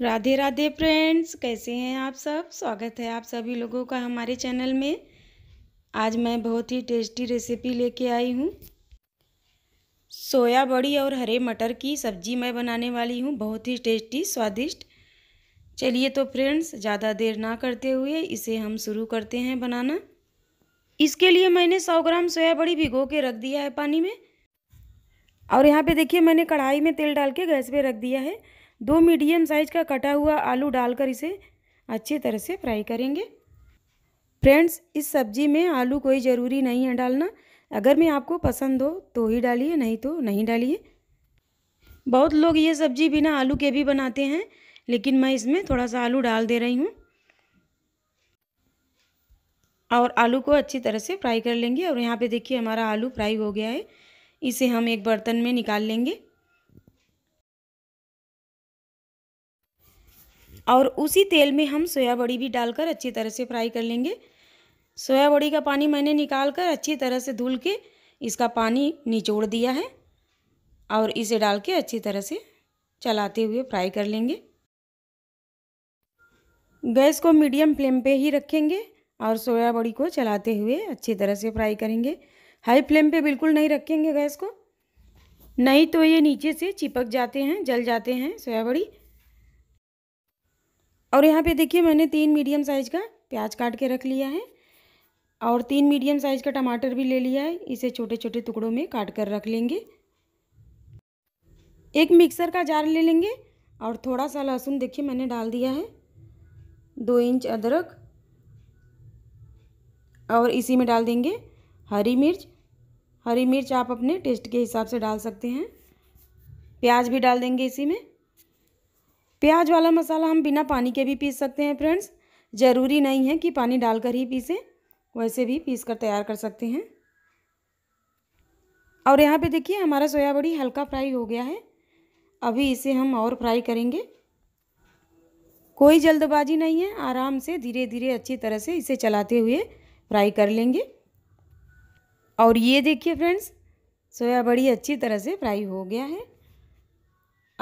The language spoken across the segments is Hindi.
राधे राधे फ्रेंड्स कैसे हैं आप सब स्वागत है आप सभी लोगों का हमारे चैनल में आज मैं बहुत ही टेस्टी रेसिपी लेके आई हूँ सोया बड़ी और हरे मटर की सब्जी मैं बनाने वाली हूँ बहुत ही टेस्टी स्वादिष्ट चलिए तो फ्रेंड्स ज़्यादा देर ना करते हुए इसे हम शुरू करते हैं बनाना इसके लिए मैंने सौ ग्राम सोया बड़ी भिगो के रख दिया है पानी में और यहाँ पर देखिए मैंने कढ़ाई में तेल डाल के गैस पर रख दिया है दो मीडियम साइज का कटा हुआ आलू डालकर इसे अच्छी तरह से फ्राई करेंगे फ्रेंड्स इस सब्जी में आलू कोई ज़रूरी नहीं है डालना अगर मैं आपको पसंद हो तो ही डालिए नहीं तो नहीं डालिए बहुत लोग ये सब्जी बिना आलू के भी बनाते हैं लेकिन मैं इसमें थोड़ा सा आलू डाल दे रही हूँ और आलू को अच्छी तरह से फ्राई कर लेंगे और यहाँ पे देखिए हमारा आलू फ्राई हो गया है इसे हम एक बर्तन में निकाल लेंगे और उसी तेल में हम सोया बड़ी भी डालकर अच्छी तरह से फ्राई कर लेंगे सोया बड़ी का पानी मैंने निकाल कर अच्छी तरह से धुल के इसका पानी निचोड़ दिया है और इसे डाल के अच्छी तरह से चलाते हुए फ्राई कर लेंगे गैस को मीडियम फ्लेम पे ही रखेंगे और सोया बड़ी को चलाते हुए अच्छी तरह से फ्राई करेंगे हाई फ्लेम पे बिल्कुल नहीं रखेंगे गैस को नहीं तो ये नीचे से चिपक जाते हैं जल जाते हैं सोया बड़ी और यहाँ पे देखिए मैंने तीन मीडियम साइज़ का प्याज काट के रख लिया है और तीन मीडियम साइज़ का टमाटर भी ले लिया है इसे छोटे छोटे टुकड़ों में काट कर रख लेंगे एक मिक्सर का जार ले लेंगे और थोड़ा सा लहसुन देखिए मैंने डाल दिया है दो इंच अदरक और इसी में डाल देंगे हरी मिर्च हरी मिर्च आप अपने टेस्ट के हिसाब से डाल सकते हैं प्याज भी डाल देंगे इसी में प्याज वाला मसाला हम बिना पानी के भी पीस सकते हैं फ्रेंड्स ज़रूरी नहीं है कि पानी डालकर ही पीसें वैसे भी पीस कर तैयार कर सकते हैं और यहाँ पे देखिए हमारा सोया बड़ी हल्का फ्राई हो गया है अभी इसे हम और फ्राई करेंगे कोई जल्दबाजी नहीं है आराम से धीरे धीरे अच्छी तरह से इसे चलाते हुए फ्राई कर लेंगे और ये देखिए फ्रेंड्स सोया बड़ी अच्छी तरह से फ्राई हो गया है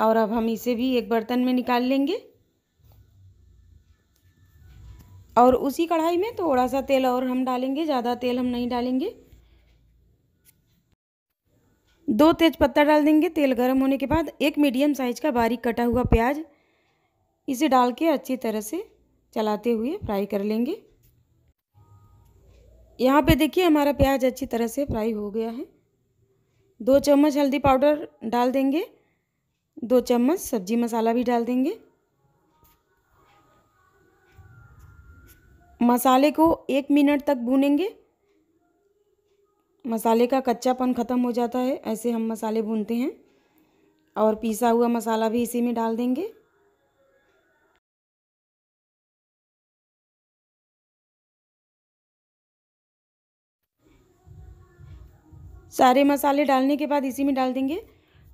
और अब हम इसे भी एक बर्तन में निकाल लेंगे और उसी कढ़ाई में थोड़ा सा तेल और हम डालेंगे ज़्यादा तेल हम नहीं डालेंगे दो तेज पत्ता डाल देंगे तेल गर्म होने के बाद एक मीडियम साइज का बारीक कटा हुआ प्याज इसे डाल के अच्छी तरह से चलाते हुए फ्राई कर लेंगे यहाँ पे देखिए हमारा प्याज अच्छी तरह से फ्राई हो गया है दो चम्मच हल्दी पाउडर डाल देंगे दो चम्मच सब्जी मसाला भी डाल देंगे मसाले को एक मिनट तक भूनेंगे मसाले का कच्चापन ख़त्म हो जाता है ऐसे हम मसाले भूनते हैं और पीसा हुआ मसाला भी इसी में डाल देंगे सारे मसाले डालने के बाद इसी में डाल देंगे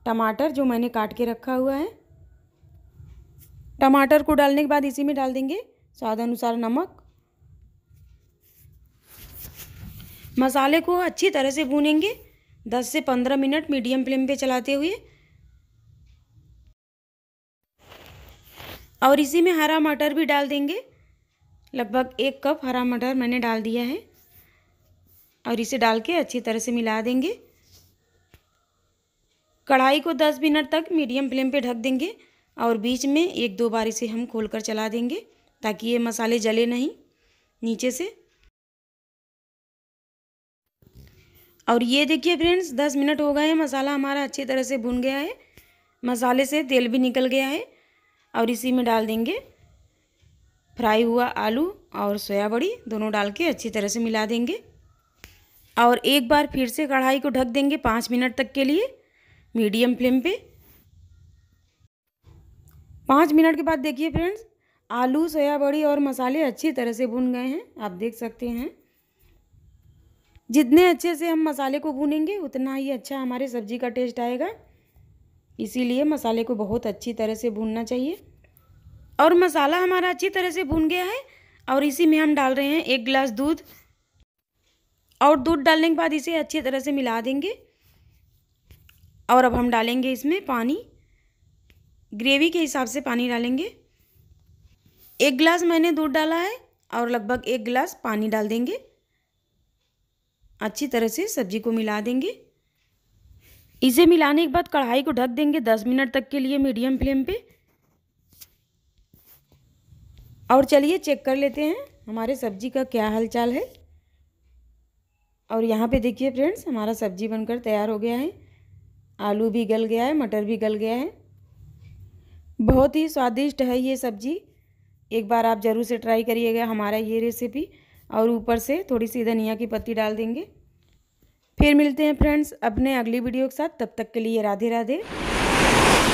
टमाटर जो मैंने काट के रखा हुआ है टमाटर को डालने के बाद इसी में डाल देंगे स्वाद अनुसार नमक मसाले को अच्छी तरह से भूनेंगे दस से पंद्रह मिनट मीडियम फ्लेम पे चलाते हुए और इसी में हरा मटर भी डाल देंगे लगभग एक कप हरा मटर मैंने डाल दिया है और इसे डाल के अच्छी तरह से मिला देंगे कढ़ाई को 10 मिनट तक मीडियम फ्लेम पे ढक देंगे और बीच में एक दो बार इसे हम खोलकर चला देंगे ताकि ये मसाले जले नहीं नीचे से और ये देखिए फ्रेंड्स दस मिनट हो गए हैं मसाला हमारा अच्छी तरह से भुन गया है मसाले से तेल भी निकल गया है और इसी में डाल देंगे फ्राई हुआ आलू और सोया बड़ी दोनों डाल के अच्छी तरह से मिला देंगे और एक बार फिर से कढ़ाई को ढक देंगे पाँच मिनट तक के लिए मीडियम फ्लेम पे पाँच मिनट के बाद देखिए फ्रेंड्स आलू सोया बड़ी और मसाले अच्छी तरह से भुन गए हैं आप देख सकते हैं जितने अच्छे से हम मसाले को भूनेंगे उतना ही अच्छा हमारे सब्जी का टेस्ट आएगा इसीलिए मसाले को बहुत अच्छी तरह से भूनना चाहिए और मसाला हमारा अच्छी तरह से भून गया है और इसी में हम डाल रहे हैं एक गिलास दूध और दूध डालने के बाद इसे अच्छी तरह से मिला देंगे और अब हम डालेंगे इसमें पानी ग्रेवी के हिसाब से पानी डालेंगे एक गिलास मैंने दूध डाला है और लगभग एक गिलास पानी डाल देंगे अच्छी तरह से सब्जी को मिला देंगे इसे मिलाने के बाद कढ़ाई को ढक देंगे दस मिनट तक के लिए मीडियम फ्लेम पे और चलिए चेक कर लेते हैं हमारे सब्जी का क्या हालचाल है और यहाँ पे देखिए फ्रेंड्स हमारा सब्जी बनकर तैयार हो गया है आलू भी गल गया है मटर भी गल गया है बहुत ही स्वादिष्ट है ये सब्जी एक बार आप ज़रूर से ट्राई करिएगा हमारा ये रेसिपी और ऊपर से थोड़ी सी धनिया की पत्ती डाल देंगे फिर मिलते हैं फ्रेंड्स अपने अगली वीडियो के साथ तब तक के लिए राधे राधे